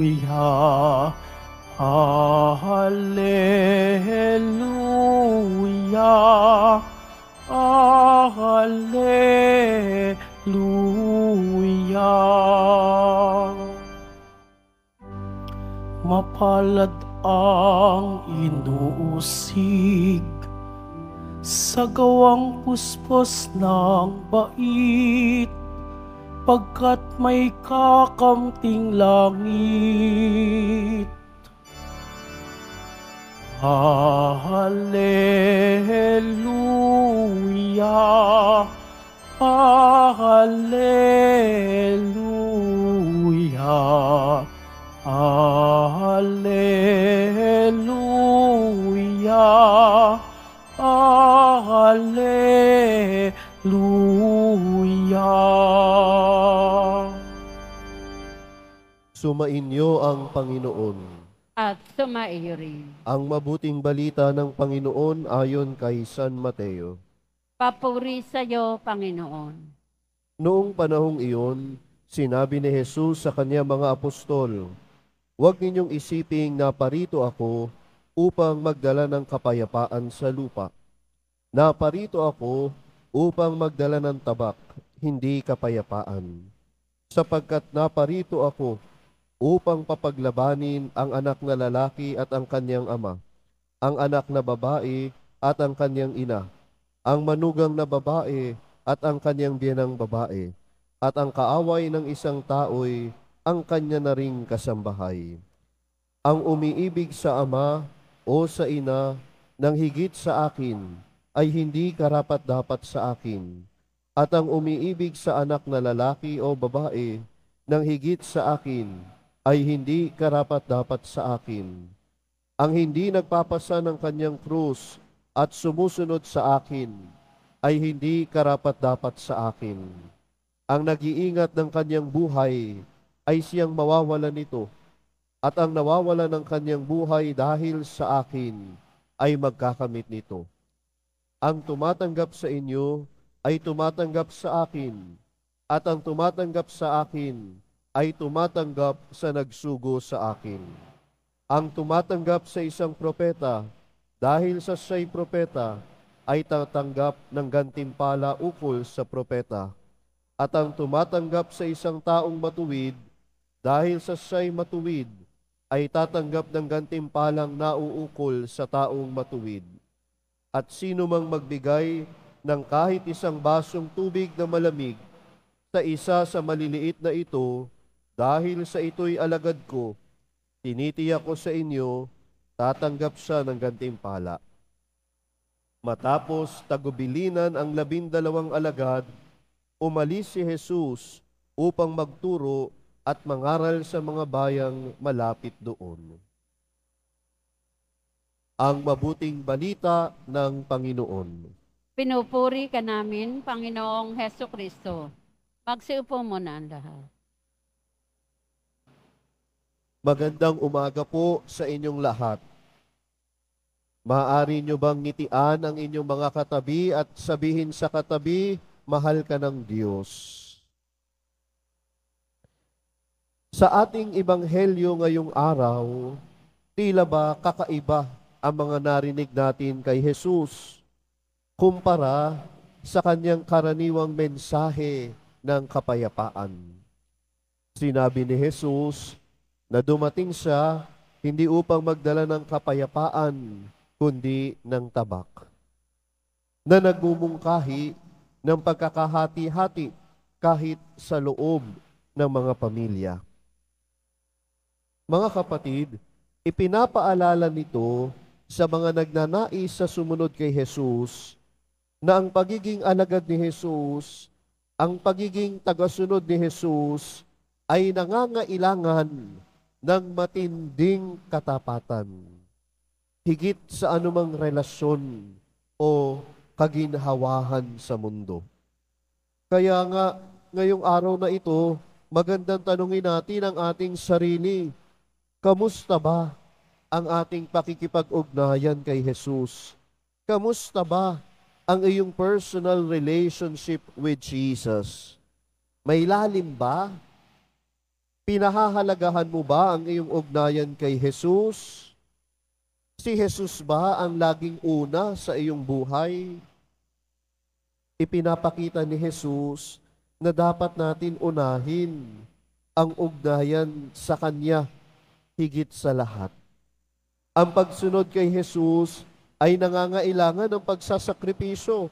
Hallelujah. Hallelujah. Hallelujah. Mapalad ang inuusig sa gawang puspos ng bait sapagkat may kakamting langit. Hallelujah, Hallelujah, Hallelujah, Hallelujah. Sumainyo ang Panginoon. At sumaiyo rin. Ang mabuting balita ng Panginoon ayon kay San Mateo. Papuri sa iyo, Panginoon. Noong panahong iyon, sinabi ni Jesus sa kanya mga apostol, Huwag ninyong isiping na parito ako upang magdala ng kapayapaan sa lupa. Naparito ako upang magdala ng tabak, hindi kapayapaan. Sapagkat naparito ako upang papaglabanin ang anak na lalaki at ang kanyang ama, ang anak na babae at ang kanyang ina, ang manugang na babae at ang kanyang biyanang babae, at ang kaaway ng isang tao'y ang kanya na ring kasambahay. Ang umiibig sa ama o sa ina ng higit sa akin ay hindi karapat dapat sa akin, at ang umiibig sa anak na lalaki o babae ng higit sa akin ay hindi karapat dapat sa akin. Ang hindi nagpapasa ng kanyang krus at sumusunod sa akin ay hindi karapat dapat sa akin. Ang nag-iingat ng kanyang buhay ay siyang mawawala nito at ang nawawala ng kanyang buhay dahil sa akin ay magkakamit nito. Ang tumatanggap sa inyo ay tumatanggap sa akin at ang tumatanggap sa akin ay tumatanggap sa nagsugo sa akin. Ang tumatanggap sa isang propeta, dahil sa siya'y propeta, ay tatanggap ng gantimpala ukol sa propeta. At ang tumatanggap sa isang taong matuwid, dahil sa siya'y matuwid, ay tatanggap ng gantimpalang nauukol sa taong matuwid. At sino mang magbigay ng kahit isang basong tubig na malamig sa isa sa maliliit na ito dahil sa ito'y alagad ko, tinitiyak ko sa inyo, tatanggap siya ng gantimpala. Matapos tagubilinan ang labindalawang alagad, umalis si Jesus upang magturo at mangaral sa mga bayang malapit doon. Ang mabuting balita ng Panginoon. Pinupuri ka namin, Panginoong Heso Kristo. Magsiupo muna ang lahat. Magandang umaga po sa inyong lahat. Maaari nyo bang ngitian ang inyong mga katabi at sabihin sa katabi, mahal ka ng Diyos. Sa ating ebanghelyo ngayong araw, tila ba kakaiba ang mga narinig natin kay Jesus kumpara sa kanyang karaniwang mensahe ng kapayapaan. Sinabi ni Jesus, na dumating siya hindi upang magdala ng kapayapaan, kundi ng tabak, na nagmumungkahi ng pagkakahati-hati kahit sa loob ng mga pamilya. Mga kapatid, ipinapaalala nito sa mga nagnanais sa sumunod kay Jesus na ang pagiging alagad ni Jesus, ang pagiging tagasunod ni Jesus ay nangangailangan ng matinding katapatan. Higit sa anumang relasyon o kaginhawahan sa mundo. Kaya nga, ngayong araw na ito, magandang tanungin natin ang ating sarili. Kamusta ba ang ating pakikipag-ugnayan kay Jesus? Kamusta ba ang iyong personal relationship with Jesus? May lalim ba Pinahahalagahan mo ba ang iyong ugnayan kay Jesus? Si Jesus ba ang laging una sa iyong buhay? Ipinapakita ni Jesus na dapat natin unahin ang ugnayan sa Kanya higit sa lahat. Ang pagsunod kay Jesus ay nangangailangan ng pagsasakripisyo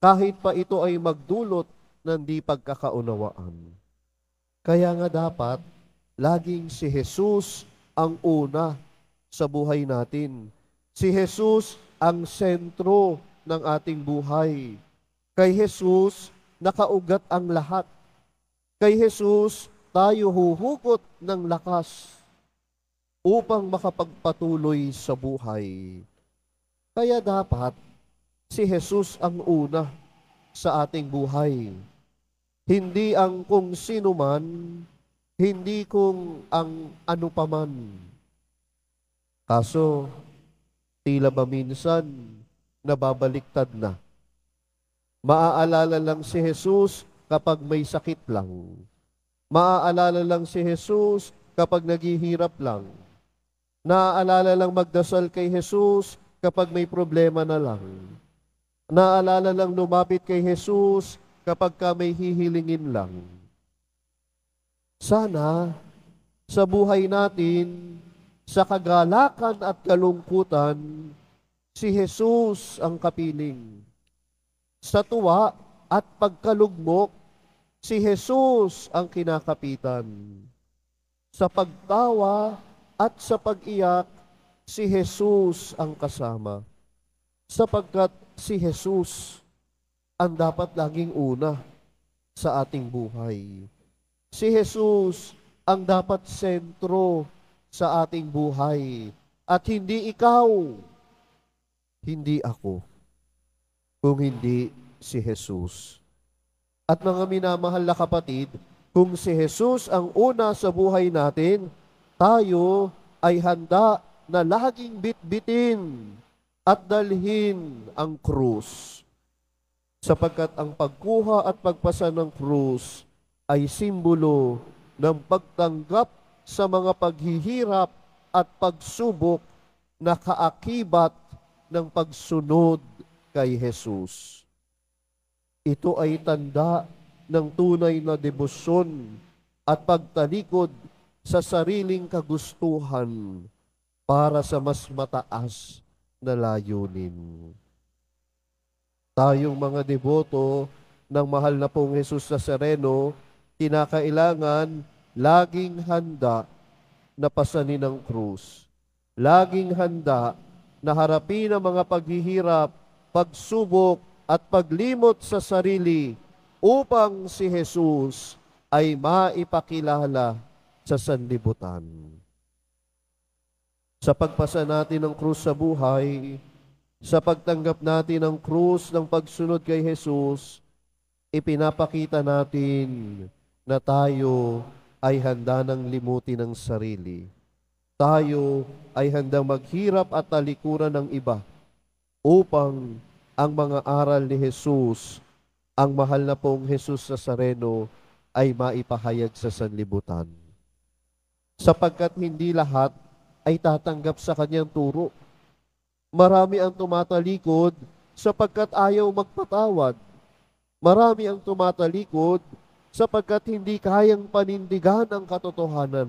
kahit pa ito ay magdulot ng di pagkakaunawaan. Kaya nga dapat, laging si Jesus ang una sa buhay natin. Si Jesus ang sentro ng ating buhay. Kay Jesus, nakaugat ang lahat. Kay Jesus, tayo huhugot ng lakas upang makapagpatuloy sa buhay. Kaya dapat, si Jesus ang una sa ating buhay. Hindi ang kung sino man, hindi kung ang ano paman. Kaso, tila ba minsan nababaliktad na. Maaalala lang si Jesus kapag may sakit lang. Maaalala lang si Jesus kapag naghihirap lang. Naaalala lang magdasal kay Jesus kapag may problema na lang. Naaalala lang lumapit kay Jesus kapag ka may hihilingin lang. Sana sa buhay natin, sa kagalakan at kalungkutan, si Jesus ang kapiling. Sa tuwa at pagkalugmok, si Jesus ang kinakapitan. Sa pagtawa at sa pag-iyak, si Jesus ang kasama. Sapagkat si Jesus ang dapat laging una sa ating buhay. Si Jesus ang dapat sentro sa ating buhay at hindi ikaw, hindi ako, kung hindi si Jesus. At mga minamahal na kapatid, kung si Jesus ang una sa buhay natin, tayo ay handa na laging bitbitin at dalhin ang krus sapagkat ang pagkuha at pagpasa ng krus ay simbolo ng pagtanggap sa mga paghihirap at pagsubok na kaakibat ng pagsunod kay Jesus. Ito ay tanda ng tunay na debosyon at pagtalikod sa sariling kagustuhan para sa mas mataas na layunin. Tayong mga deboto ng mahal na pong Jesus sereno, kinakailangan laging handa na pasanin ang krus. Laging handa na harapin ang mga paghihirap, pagsubok at paglimot sa sarili upang si Jesus ay maipakilala sa sanlibutan. Sa pagpasa natin ng krus sa buhay, sa pagtanggap natin ng krus ng pagsunod kay Jesus, ipinapakita natin na tayo ay handa ng limutin ang sarili. Tayo ay handang maghirap at talikuran ng iba upang ang mga aral ni Jesus, ang mahal na pong Jesus sa Sareno, ay maipahayag sa sanlibutan. Sapagkat hindi lahat ay tatanggap sa kanyang turo. Marami ang tumatalikod sapagkat ayaw magpatawad. Marami ang tumatalikod sapagkat hindi kayang panindigan ang katotohanan.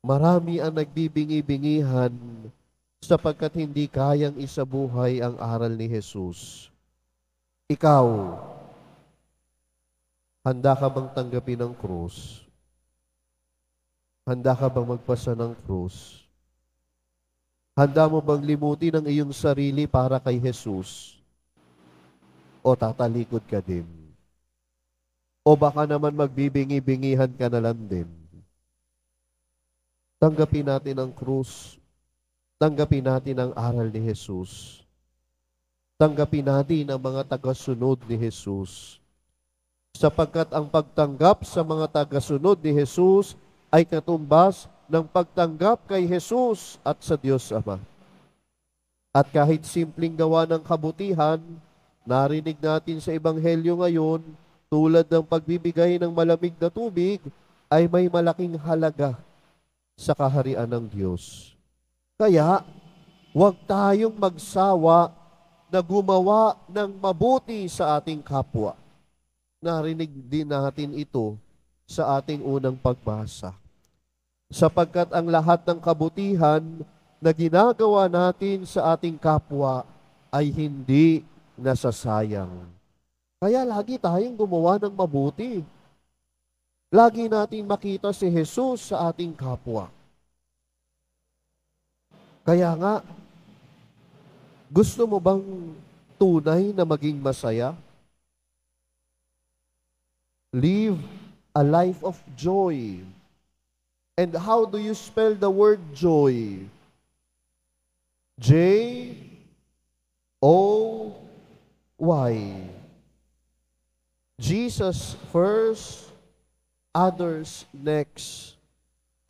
Marami ang nagbibingi-bingihan sapagkat hindi kayang isabuhay ang aral ni Jesus. Ikaw, handa ka bang tanggapin ang krus? Handa ka bang magpasa ng krus? Handa mo bang limutin ang iyong sarili para kay Jesus? O tatalikod ka din? O baka naman magbibingi-bingihan ka na lang din? Tanggapin natin ang krus. Tanggapin natin ang aral ni Jesus. Tanggapin natin ang mga tagasunod ni Jesus. Sapagkat ang pagtanggap sa mga tagasunod ni Jesus ay katumbas ng pagtanggap kay Jesus at sa Diyos Ama. At kahit simpleng gawa ng kabutihan, narinig natin sa Ebanghelyo ngayon, tulad ng pagbibigay ng malamig na tubig, ay may malaking halaga sa kaharian ng Diyos. Kaya, huwag tayong magsawa na gumawa ng mabuti sa ating kapwa. Narinig din natin ito sa ating unang pagbasa sapagkat ang lahat ng kabutihan na ginagawa natin sa ating kapwa ay hindi nasasayang. Kaya lagi tayong gumawa ng mabuti. Lagi nating makita si Jesus sa ating kapwa. Kaya nga, gusto mo bang tunay na maging masaya? Live a life of joy And how do you spell the word joy? J O Y. Jesus first, others next,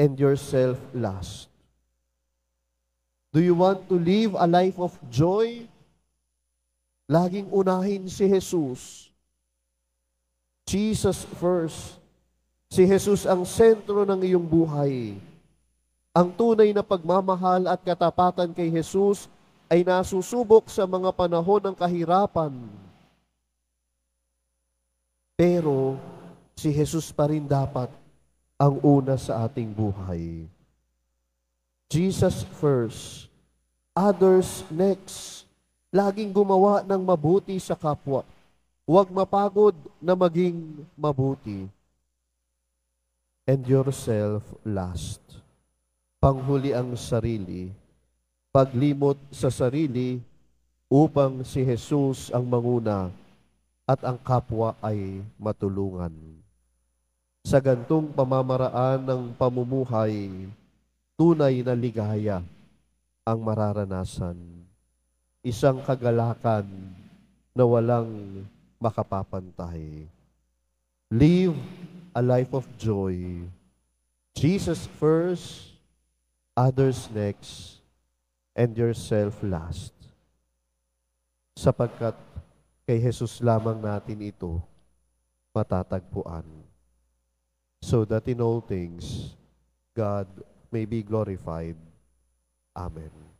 and yourself last. Do you want to live a life of joy? Laging unahin si Jesus. Jesus first, Si Jesus ang sentro ng iyong buhay. Ang tunay na pagmamahal at katapatan kay Jesus ay nasusubok sa mga panahon ng kahirapan. Pero si Jesus pa rin dapat ang una sa ating buhay. Jesus first, others next. Laging gumawa ng mabuti sa kapwa. Huwag mapagod na maging mabuti and yourself last. Panghuli ang sarili, paglimot sa sarili upang si Jesus ang manguna at ang kapwa ay matulungan. Sa gantong pamamaraan ng pamumuhay, tunay na ligaya ang mararanasan. Isang kagalakan na walang makapapantay. Live a life of joy. Jesus first, others next, and yourself last. Sapagkat kay Jesus lamang natin ito matatagpuan. So that in all things, God may be glorified. Amen.